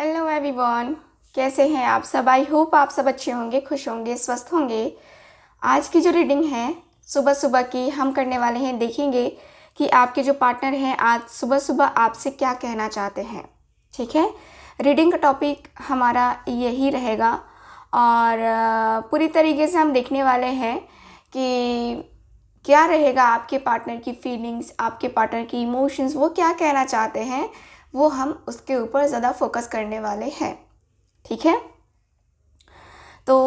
hello everyone कैसे हैं आप सब आई होप आप सब अच्छे होंगे खुश होंगे स्वस्थ होंगे आज की जो रीडिंग है सुबह सुबह की हम करने वाले हैं देखेंगे कि आपके जो पार्टनर हैं आज सुबह सुबह आपसे क्या कहना चाहते हैं ठीक है रीडिंग का टॉपिक हमारा यही रहेगा और पूरी तरीके से हम देखने वाले हैं कि क्या रहेगा आपके पार्टनर की फीलिंग्स आपके पार्टनर की इमोशंस वो क्या कहना चाहते हैं वो हम उसके ऊपर ज़्यादा फोकस करने वाले हैं ठीक है तो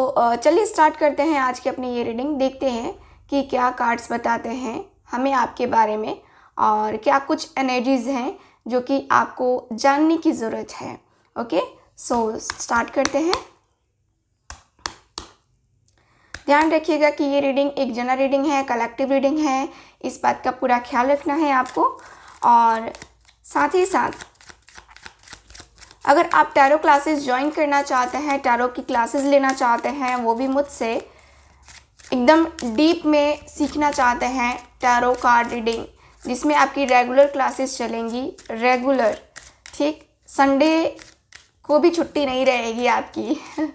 चलिए स्टार्ट करते हैं आज की अपनी ये रीडिंग देखते हैं कि क्या कार्ड्स बताते हैं हमें आपके बारे में और क्या कुछ एनर्जीज़ हैं जो कि आपको जानने की ज़रूरत है ओके सो स्टार्ट करते हैं ध्यान रखिएगा कि ये रीडिंग एक जनरल रीडिंग है कलेक्टिव रीडिंग है इस बात का पूरा ख्याल रखना है आपको और साथ ही साथ अगर आप टैरो क्लासेस ज्वाइन करना चाहते हैं टैरो की क्लासेस लेना चाहते हैं वो भी मुझसे एकदम डीप में सीखना चाहते हैं टैरो कार्ड रीडिंग जिसमें आपकी रेगुलर क्लासेस चलेंगी रेगुलर ठीक संडे को भी छुट्टी नहीं रहेगी आपकी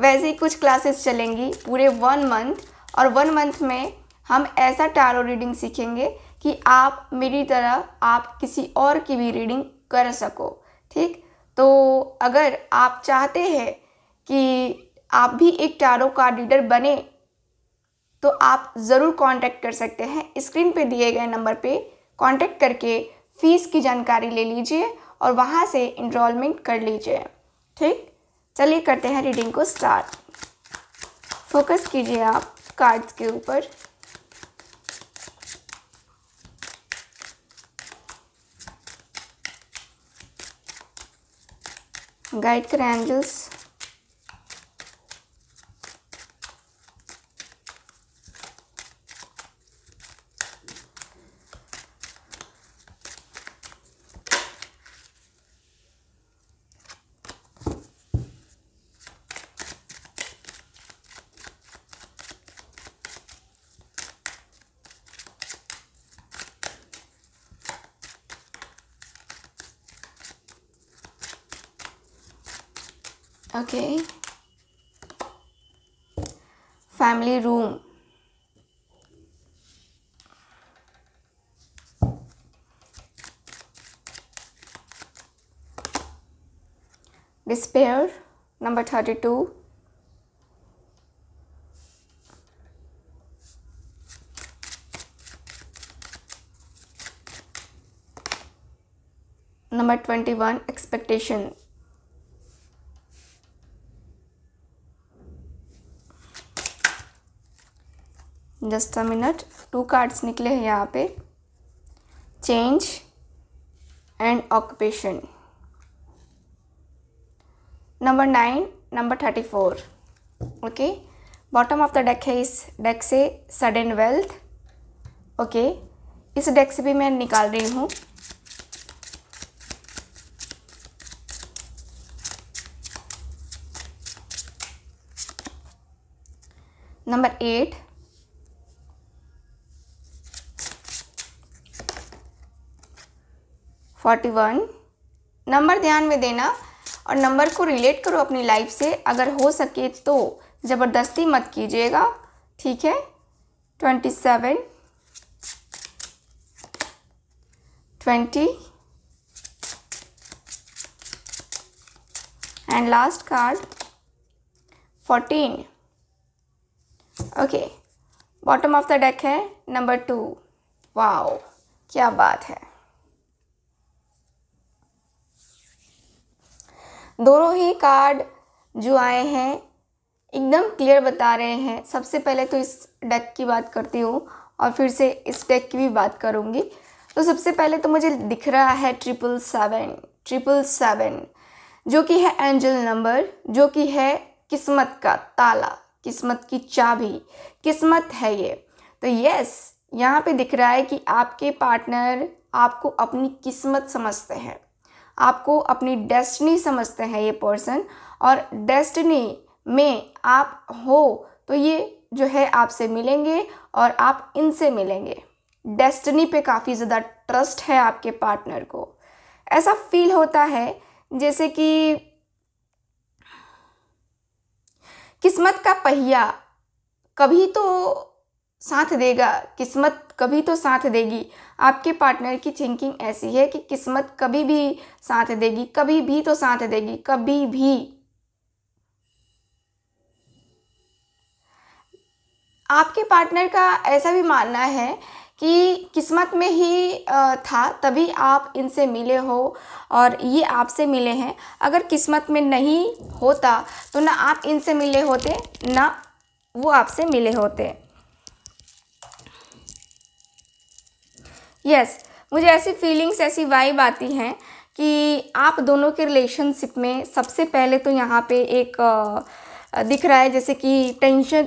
वैसे ही कुछ क्लासेस चलेंगी पूरे वन मंथ और वन मंथ में हम ऐसा टैरो रीडिंग सीखेंगे कि आप मेरी तरह आप किसी और की भी रीडिंग कर सको ठीक तो अगर आप चाहते हैं कि आप भी एक टैरो कार्ड रीडर बने तो आप ज़रूर कांटेक्ट कर सकते हैं स्क्रीन पे दिए गए नंबर पे कांटेक्ट करके फ़ीस की जानकारी ले लीजिए और वहाँ से इनरोलमेंट कर लीजिए ठीक चलिए करते हैं रीडिंग को स्टार्ट फोकस कीजिए आप कार्ड्स के ऊपर guide credentials okay family room despair number 32 number 21 expectation just a minute two cards निकले हैं यहाँ पे change and occupation number nine number thirty four okay bottom of the deck है इस डेक से सडन वेल्थ ओके इस डेक से भी मैं निकाल रही हूँ number eight forty one number ध्यान में देना और नंबर को रिलेट करो अपनी लाइफ से अगर हो सके तो ज़बरदस्ती मत कीजिएगा ठीक है twenty seven twenty and last card fourteen okay bottom of the deck है नंबर टू वाओ क्या बात है दोनों ही कार्ड जो आए हैं एकदम क्लियर बता रहे हैं सबसे पहले तो इस डेक की बात करती हूँ और फिर से इस डेक की भी बात करूँगी तो सबसे पहले तो मुझे दिख रहा है ट्रिपल सेवन ट्रिपल सेवन जो कि है एंजल नंबर जो कि है किस्मत का ताला किस्मत की चाबी किस्मत है ये तो यस यहाँ पे दिख रहा है कि आपके पार्टनर आपको अपनी किस्मत समझते हैं आपको अपनी डेस्टनी समझते हैं ये पर्सन और डेस्टनी में आप हो तो ये जो है आपसे मिलेंगे और आप इनसे मिलेंगे डेस्टनी पे काफ़ी ज़्यादा ट्रस्ट है आपके पार्टनर को ऐसा फील होता है जैसे कि किस्मत का पहिया कभी तो साथ देगा किस्मत कभी तो साथ देगी आपके पार्टनर की थिंकिंग ऐसी है कि किस्मत कभी भी साथ देगी कभी भी तो साथ देगी कभी भी आपके पार्टनर का ऐसा भी मानना है कि किस्मत में ही था तभी आप इनसे मिले हो और ये आपसे मिले हैं अगर किस्मत में नहीं होता तो ना आप इनसे मिले होते ना वो आपसे मिले होते यस yes, मुझे ऐसी फीलिंग्स ऐसी वाइब आती हैं कि आप दोनों के रिलेशनशिप में सबसे पहले तो यहाँ पे एक दिख रहा है जैसे कि टेंशन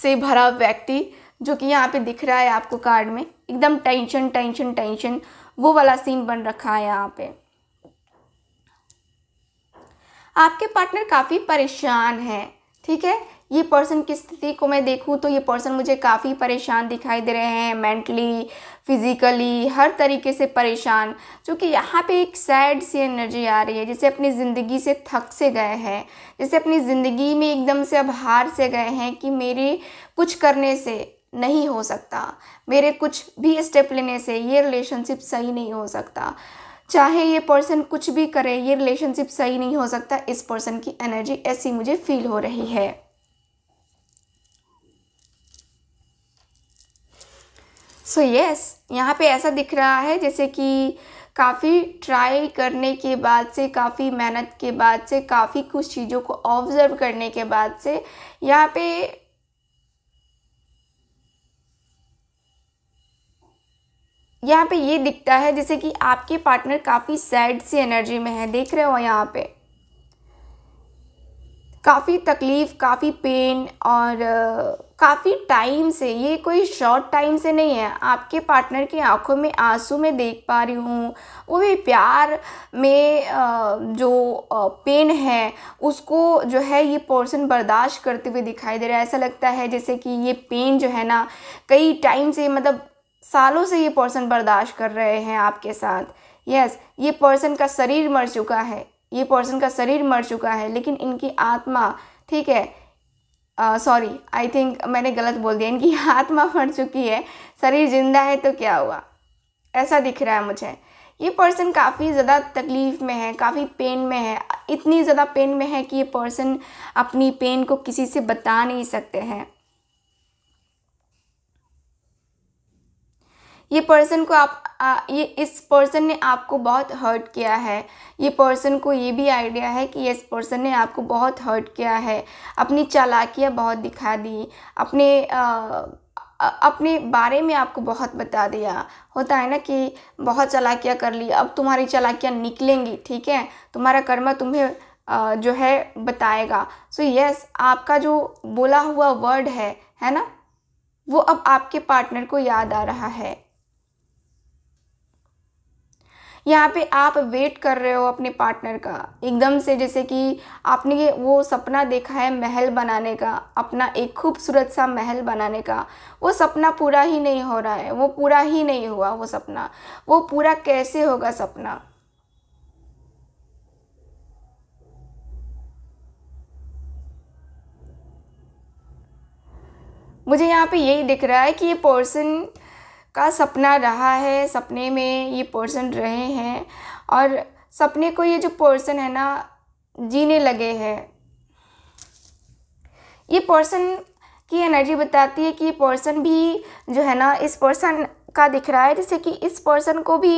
से भरा व्यक्ति जो कि यहाँ पे दिख रहा है आपको कार्ड में एकदम टेंशन टेंशन टेंशन वो वाला सीन बन रखा है यहाँ पे आपके पार्टनर काफ़ी परेशान हैं ठीक है ये पर्सन की स्थिति को मैं देखूँ तो ये पर्सन मुझे काफ़ी परेशान दिखाई दे रहे हैं मेंटली फिज़िकली हर तरीके से परेशान क्योंकि यहाँ पे एक सैड सी एनर्जी आ रही है जैसे अपनी ज़िंदगी से थक से गए हैं जैसे अपनी ज़िंदगी में एकदम से अब हार से गए हैं कि मेरे कुछ करने से नहीं हो सकता मेरे कुछ भी स्टेप लेने से ये रिलेशनशिप सही नहीं हो सकता चाहे ये पर्सन कुछ भी करे ये रिलेशनशिप सही नहीं हो सकता इस पर्सन की एनर्जी ऐसी मुझे फील हो रही है सो यस यहाँ पे ऐसा दिख रहा है जैसे कि काफ़ी ट्राई करने के बाद से काफ़ी मेहनत के बाद से काफ़ी कुछ चीज़ों को ऑब्ज़र्व करने के बाद से यहाँ पे यहाँ पे ये दिखता है जैसे कि आपके पार्टनर काफ़ी सैड सी एनर्जी में है देख रहे हो यहाँ पे काफ़ी तकलीफ़ काफ़ी पेन और काफ़ी टाइम से ये कोई शॉर्ट टाइम से नहीं है आपके पार्टनर की आंखों में आंसू में देख पा रही हूँ वो भी प्यार में जो पेन है उसको जो है ये पोर्सन बर्दाश्त करते हुए दिखाई दे रहा है ऐसा लगता है जैसे कि ये पेन जो है ना कई टाइम से मतलब सालों से ये पर्सन बर्दाश्त कर रहे हैं आपके साथ यस ये पर्सन का शरीर मर चुका है ये पर्सन का शरीर मर चुका है लेकिन इनकी आत्मा ठीक है सॉरी आई थिंक मैंने गलत बोल दिया इनकी आत्मा मर चुकी है शरीर जिंदा है तो क्या हुआ ऐसा दिख रहा है मुझे ये पर्सन काफ़ी ज़्यादा तकलीफ़ में है काफ़ी पेन में है इतनी ज़्यादा पेन में है कि ये पर्सन अपनी पेन को किसी से बता नहीं सकते हैं ये पर्सन को आप आ, ये इस पर्सन ने आपको बहुत हर्ट किया है ये पर्सन को ये भी आइडिया है कि इस पर्सन ने आपको बहुत हर्ट किया है अपनी चालाकियाँ बहुत दिखा दी अपने आ, अपने बारे में आपको बहुत बता दिया होता है ना कि बहुत चलाकियाँ कर ली अब तुम्हारी चलाकियाँ निकलेंगी ठीक है तुम्हारा कर्मा तुम्हें आ, जो है बताएगा सो so, यस yes, आपका जो बोला हुआ वर्ड है है ना वो अब आपके पार्टनर को याद आ रहा है यहाँ पे आप वेट कर रहे हो अपने पार्टनर का एकदम से जैसे कि आपने वो सपना देखा है महल बनाने का अपना एक खूबसूरत सा महल बनाने का वो सपना पूरा ही नहीं हो रहा है वो पूरा ही नहीं हुआ वो सपना वो पूरा कैसे होगा सपना मुझे यहाँ पे यही दिख रहा है कि ये पर्सन का सपना रहा है सपने में ये पर्सन रहे हैं और सपने को ये जो पर्सन है ना जीने लगे हैं ये पर्सन की एनर्जी बताती है कि ये पर्सन भी जो है ना इस पर्सन का दिख रहा है जैसे कि इस पर्सन को भी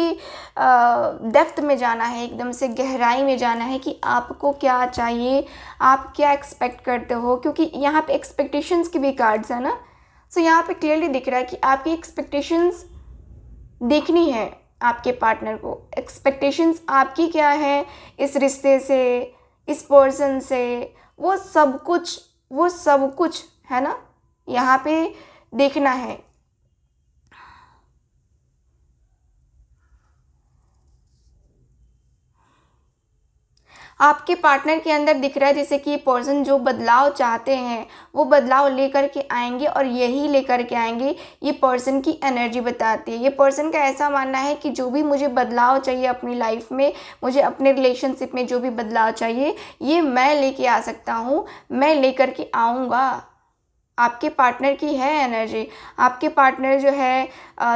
डेफ्थ में जाना है एकदम से गहराई में जाना है कि आपको क्या चाहिए आप क्या एक्सपेक्ट करते हो क्योंकि यहाँ पे एक्सपेक्टेशंस के भी कार्ड्स हैं ना सो so, यहाँ पे क्लियरली दिख रहा है कि आपकी एक्सपेक्टेशंस देखनी है आपके पार्टनर को एक्सपेक्टेशंस आपकी क्या है इस रिश्ते से इस पर्सन से वो सब कुछ वो सब कुछ है ना यहाँ पे देखना है आपके पार्टनर के अंदर दिख रहा है जैसे कि ये पर्सन जो बदलाव चाहते हैं वो बदलाव लेकर के आएंगे और यही लेकर के आएंगे ये पर्सन की एनर्जी बताती है ये पर्सन का ऐसा मानना है कि जो भी मुझे बदलाव चाहिए अपनी लाइफ में मुझे अपने रिलेशनशिप में जो भी बदलाव चाहिए ये मैं लेके आ सकता हूँ मैं लेकर के आऊँगा आपके पार्टनर की है एनर्जी आपके पार्टनर जो है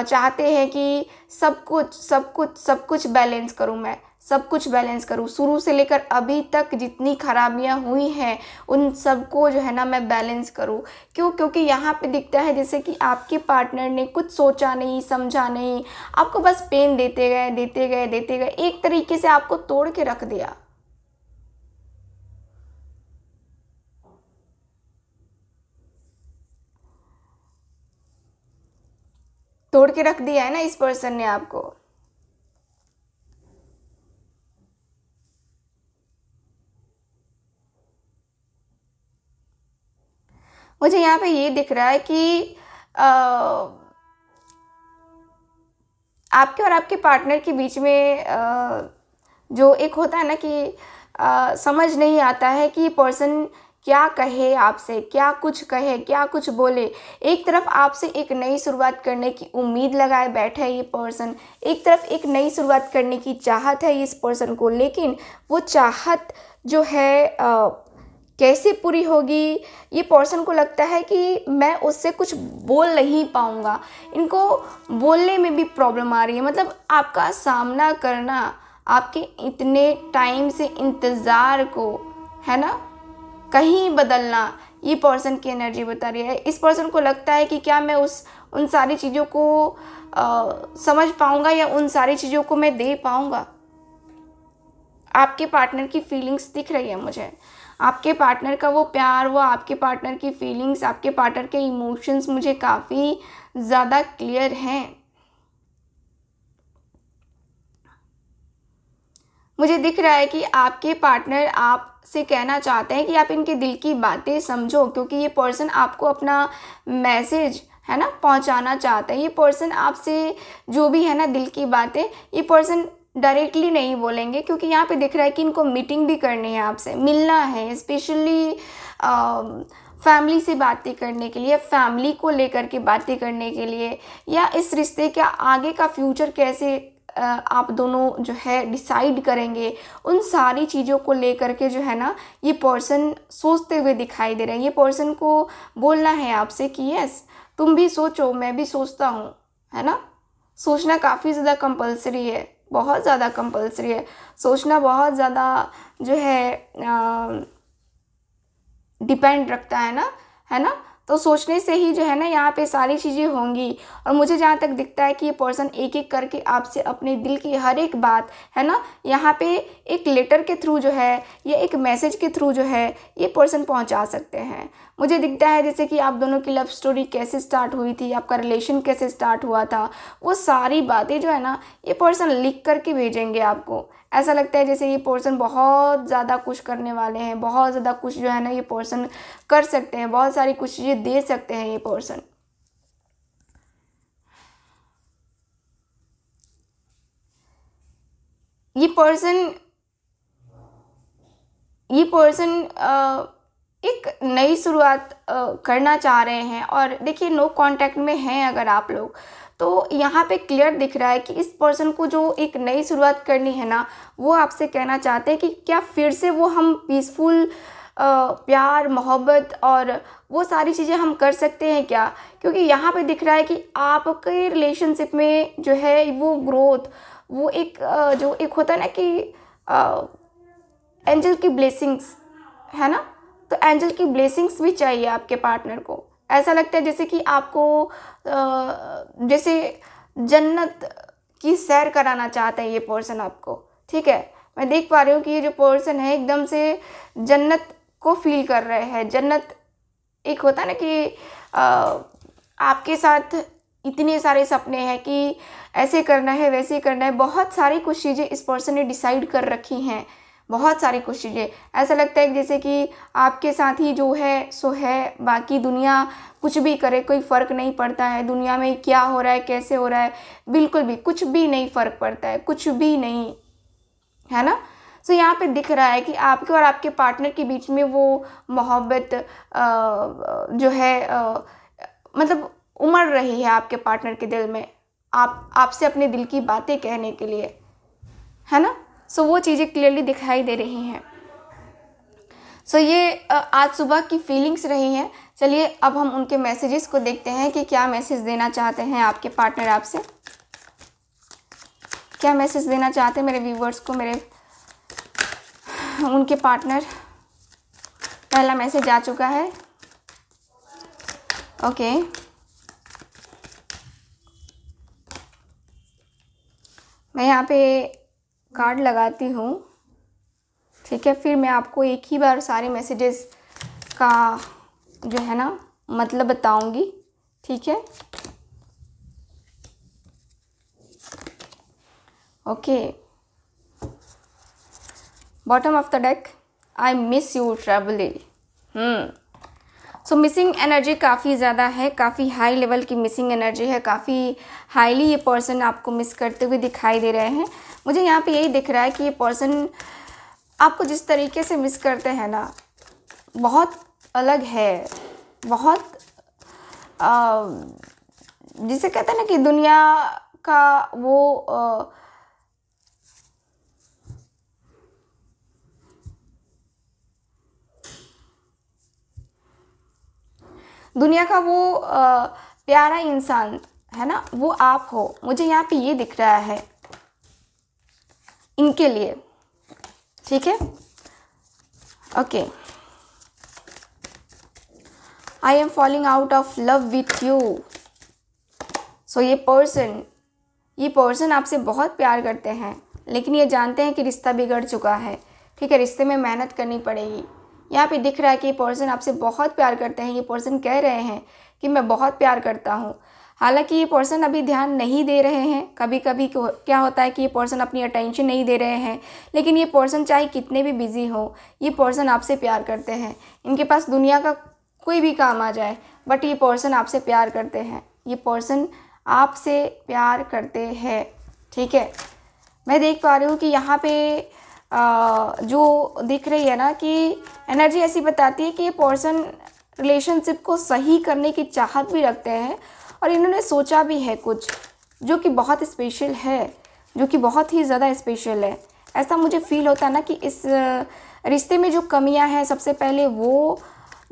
चाहते हैं कि सब कुछ सब कुछ सब कुछ बैलेंस करूँ मैं सब कुछ बैलेंस करूँ शुरू से लेकर अभी तक जितनी खराबियाँ हुई हैं उन सबको जो है ना मैं बैलेंस करूँ क्यों क्योंकि यहाँ पे दिखता है जैसे कि आपके पार्टनर ने कुछ सोचा नहीं समझा नहीं आपको बस पेन देते गए देते गए देते गए एक तरीके से आपको तोड़ के रख दिया तोड़ के रख दिया है ना इस पर्सन ने आपको मुझे यहाँ पे ये दिख रहा है कि आ, आपके और आपके पार्टनर के बीच में आ, जो एक होता है ना कि आ, समझ नहीं आता है कि पर्सन क्या कहे आपसे क्या कुछ कहे क्या कुछ बोले एक तरफ आपसे एक नई शुरुआत करने की उम्मीद लगाए बैठे है ये पर्सन एक तरफ एक नई शुरुआत करने की चाहत है इस पर्सन को लेकिन वो चाहत जो है कैसे पूरी होगी ये पर्सन को लगता है कि मैं उससे कुछ बोल नहीं पाऊँगा इनको बोलने में भी प्रॉब्लम आ रही है मतलब आपका सामना करना आपके इतने टाइम से इंतज़ार को है ना कहीं बदलना ये पर्सन की एनर्जी बता रही है इस पर्सन को लगता है कि क्या मैं उस उन सारी चीज़ों को आ, समझ पाऊँगा या उन सारी चीज़ों को मैं दे पाऊँगा आपके पार्टनर की फीलिंग्स दिख रही है मुझे आपके पार्टनर का वो प्यार वो आपके पार्टनर की फीलिंग्स आपके पार्टनर के इमोशंस मुझे काफ़ी ज़्यादा क्लियर हैं मुझे दिख रहा है कि आपके पार्टनर आप से कहना चाहते हैं कि आप इनके दिल की बातें समझो क्योंकि ये पर्सन आपको अपना मैसेज है ना पहुंचाना चाहता है ये पर्सन आपसे जो भी है ना दिल की बातें ये पर्सन डायरेक्टली नहीं बोलेंगे क्योंकि यहाँ पे दिख रहा है कि इनको मीटिंग भी करनी है आपसे मिलना है स्पेशली फैमिली से बातें करने के लिए फैमिली को लेकर के बातें करने के लिए या इस रिश्ते के आगे का फ्यूचर कैसे आप दोनों जो है डिसाइड करेंगे उन सारी चीज़ों को लेकर के जो है ना ये पर्सन सोचते हुए दिखाई दे रहे हैं ये पर्सन को बोलना है आपसे कि यस तुम भी सोचो मैं भी सोचता हूँ है ना सोचना काफ़ी ज़्यादा कंपलसरी है बहुत ज़्यादा कंपलसरी है सोचना बहुत ज़्यादा जो है डिपेंड रखता है ना है ना तो सोचने से ही जो है ना यहाँ पे सारी चीज़ें होंगी और मुझे जहाँ तक दिखता है कि ये पर्सन एक एक करके आपसे अपने दिल की हर एक बात है ना यहाँ पे एक लेटर के थ्रू जो है या एक मैसेज के थ्रू जो है ये पर्सन पहुँचा सकते हैं मुझे दिखता है जैसे कि आप दोनों की लव स्टोरी कैसे स्टार्ट हुई थी आपका रिलेशन कैसे स्टार्ट हुआ था वो सारी बातें जो है ना ये पर्सन लिख करके भेजेंगे आपको ऐसा लगता है जैसे ये पर्सन बहुत ज़्यादा कुछ करने वाले हैं बहुत ज़्यादा कुछ जो है ना ये पर्सन कर सकते हैं बहुत सारी कुछ चीज़ें दे सकते हैं ये पर्सन ये पर्सन ये पर्सन एक नई शुरुआत करना चाह रहे हैं और देखिए नो कांटेक्ट में हैं अगर आप लोग तो यहाँ पे क्लियर दिख रहा है कि इस पर्सन को जो एक नई शुरुआत करनी है ना वो आपसे कहना चाहते हैं कि क्या फिर से वो हम पीसफुल प्यार मोहब्बत और वो सारी चीज़ें हम कर सकते हैं क्या क्योंकि यहाँ पे दिख रहा है कि आपके रिलेशनशिप में जो है वो ग्रोथ वो एक जो एक होता है ना कि एंजल की ब्लेसिंग्स है ना तो एंजल की ब्लेसिंग्स भी चाहिए आपके पार्टनर को ऐसा लगता है जैसे कि आपको जैसे जन्नत की सैर कराना चाहते हैं ये पर्सन आपको ठीक है मैं देख पा रही हूँ कि ये जो पर्सन है एकदम से जन्नत को फील कर रहे हैं जन्नत एक होता ना कि आपके साथ इतने सारे सपने हैं कि ऐसे करना है वैसे करना है बहुत सारी कुछ चीज़ें इस पर्सन ने डिसाइड कर रखी हैं बहुत सारी कोशिशें ऐसा लगता है जैसे कि आपके साथ ही जो है सो है बाकी दुनिया कुछ भी करे कोई फ़र्क नहीं पड़ता है दुनिया में क्या हो रहा है कैसे हो रहा है बिल्कुल भी कुछ भी नहीं फ़र्क पड़ता है कुछ भी नहीं है ना सो यहाँ पे दिख रहा है कि आपके और आपके पार्टनर के बीच में वो मोहब्बत जो है आ, मतलब उमड़ रही है आपके पार्टनर के दिल में आप आपसे अपने दिल की बातें कहने के लिए है ना सो वो चीज़ें क्लियरली दिखाई दे रही हैं सो ये आज सुबह की फीलिंग्स रही हैं चलिए अब हम उनके मैसेजेस को देखते हैं कि क्या मैसेज देना चाहते हैं आपके पार्टनर आपसे क्या मैसेज देना चाहते हैं मेरे व्यूवर्स को मेरे उनके पार्टनर पहला मैसेज आ चुका है ओके मैं यहाँ पे कार्ड लगाती हूँ ठीक है फिर मैं आपको एक ही बार सारे मैसेजेस का जो है ना मतलब बताऊंगी ठीक है okay bottom of the deck I miss you travelling so missing energy काफ़ी ज़्यादा है काफ़ी हाई लेवल की मिसिंग एनर्जी है काफ़ी हाईली ये पर्सन आपको मिस करते हुए दिखाई दे रहे हैं मुझे यहाँ पे यही दिख रहा है कि ये पर्सन आपको जिस तरीके से मिस करते हैं ना बहुत अलग है बहुत आ, जिसे कहते हैं ना कि दुनिया का वो आ, दुनिया का वो आ, प्यारा इंसान है ना वो आप हो मुझे यहाँ पे ये दिख रहा है इनके लिए ठीक है okay I am falling out of love with you so ये पर्सन ये पर्सन आपसे बहुत प्यार करते हैं लेकिन ये जानते हैं कि रिश्ता बिगड़ चुका है ठीक है रिश्ते में मेहनत करनी पड़ेगी यहाँ पे दिख रहा है कि ये पर्सन आपसे बहुत प्यार करते हैं ये पर्सन कह रहे हैं कि मैं बहुत प्यार करता हूँ हालांकि ये पर्सन अभी ध्यान नहीं दे रहे हैं कभी कभी क्या होता है कि ये पर्सन अपनी अटेंशन नहीं दे रहे हैं लेकिन ये पर्सन चाहे कितने भी बिज़ी हो ये पर्सन आपसे प्यार करते हैं इनके पास दुनिया का कोई भी काम आ जाए बट ये पर्सन आपसे प्यार करते हैं ये पर्सन आपसे प्यार करते हैं ठीक है मैं देख पा रही हूँ कि यहाँ पे आ, जो दिख रही है ना कि एनर्जी ऐसी बताती है कि ये पर्सन रिलेशनशिप को सही करने की चाहत भी रखते हैं और इन्होंने सोचा भी है कुछ जो कि बहुत स्पेशल है जो कि बहुत ही ज़्यादा स्पेशल है ऐसा मुझे फील होता है ना कि इस रिश्ते में जो कमियां हैं सबसे पहले वो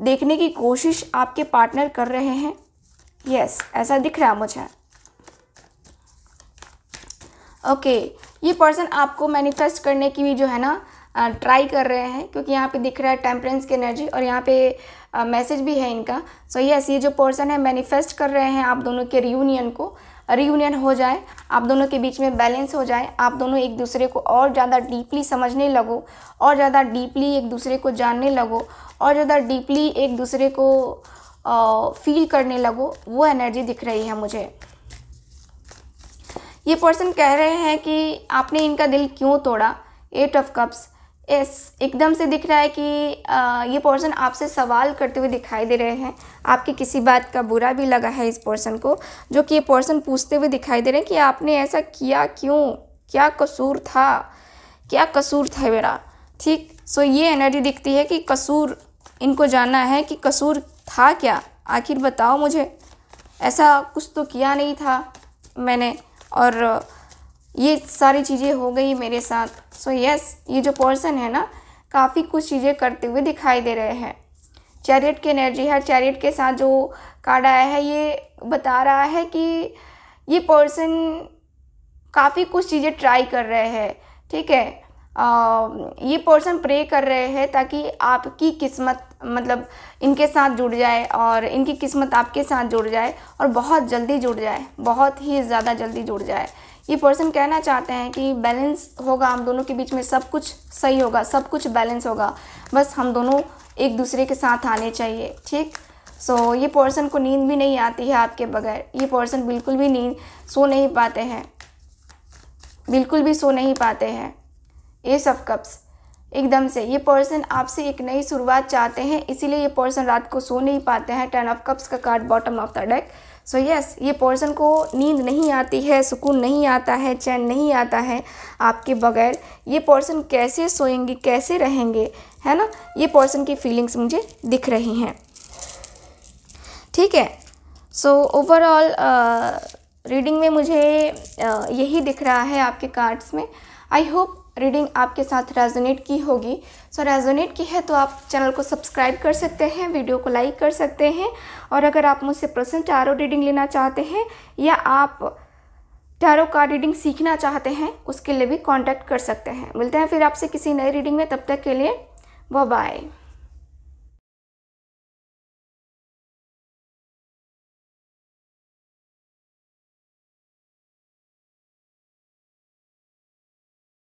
देखने की कोशिश आपके पार्टनर कर रहे हैं यस ऐसा दिख रहा मुझे ओके ये पर्सन आपको मैनिफेस्ट करने की भी जो है ना ट्राई कर रहे हैं क्योंकि यहाँ पे दिख रहा है टेम्परेंस की एनर्जी और यहाँ पे मैसेज भी है इनका सो so, यस yes, ये जो पर्सन है मैनिफेस्ट कर रहे हैं आप दोनों के रियूनियन को रियूनियन हो जाए आप दोनों के बीच में बैलेंस हो जाए आप दोनों एक दूसरे को और ज़्यादा डीपली समझने लगो और ज़्यादा डीपली एक दूसरे को जानने लगो और ज़्यादा डीपली एक दूसरे को फील करने लगो वो एनर्जी दिख रही है मुझे ये पर्सन कह रहे हैं कि आपने इनका दिल क्यों तोड़ा एट ऑफ कप्स यस एकदम से दिख रहा है कि आ, ये पर्सन आपसे सवाल करते हुए दिखाई दे रहे हैं आपकी किसी बात का बुरा भी लगा है इस पर्सन को जो कि ये पर्सन पूछते हुए दिखाई दे रहे हैं कि आपने ऐसा किया क्यों क्या कसूर था क्या कसूर था मेरा ठीक सो ये एनर्जी दिखती है कि कसूर इनको जानना है कि कसूर था क्या आखिर बताओ मुझे ऐसा कुछ तो किया नहीं था मैंने और ये सारी चीज़ें हो गई मेरे साथ सो so, यस yes, ये जो पर्सन है ना काफ़ी कुछ चीज़ें करते हुए दिखाई दे रहे हैं चैरियट की एनर्जी है चैरियट के साथ जो कार्ड आया है ये बता रहा है कि ये पर्सन काफ़ी कुछ चीज़ें ट्राई कर रहे हैं ठीक है आ, ये पर्सन प्रे कर रहे हैं ताकि आपकी किस्मत मतलब इनके साथ जुड़ जाए और इनकी किस्मत आपके साथ जुड़ जाए और बहुत जल्दी जुड़ जाए बहुत ही ज़्यादा जल्दी जुड़ जाए ये पर्सन कहना चाहते हैं कि बैलेंस होगा हम दोनों के बीच में सब कुछ सही होगा सब कुछ बैलेंस होगा बस हम दोनों एक दूसरे के साथ आने चाहिए ठीक सो so, ये पर्सन को नींद भी नहीं आती है आपके बगैर ये पर्सन बिल्कुल भी नींद सो नहीं पाते हैं बिल्कुल भी सो नहीं पाते हैं ये सब कप्स एकदम से ये पर्सन आपसे एक नई शुरुआत चाहते हैं इसीलिए ये पर्सन रात को सो नहीं पाते हैं टेन ऑफ कप्स का card bottom of the deck so yes ये पर्सन को नींद नहीं आती है सुकून नहीं आता है चैन नहीं आता है आपके बगैर ये पर्सन कैसे सोएंगे कैसे रहेंगे है ना ये पर्सन की फीलिंग्स मुझे दिख रही हैं ठीक है सो ओवरऑल रीडिंग में मुझे uh, यही दिख रहा है आपके कार्ड्स में आई होप रीडिंग आपके साथ रेजोनेट की होगी सो रेजोनेट की है तो आप चैनल को सब्सक्राइब कर सकते हैं वीडियो को लाइक कर सकते हैं और अगर आप मुझसे प्रसन्न टैरो रीडिंग लेना चाहते हैं या आप टैरो का रीडिंग सीखना चाहते हैं उसके लिए भी कॉन्टैक्ट कर सकते हैं मिलते हैं फिर आपसे किसी नई रीडिंग में तब तक के लिए बाय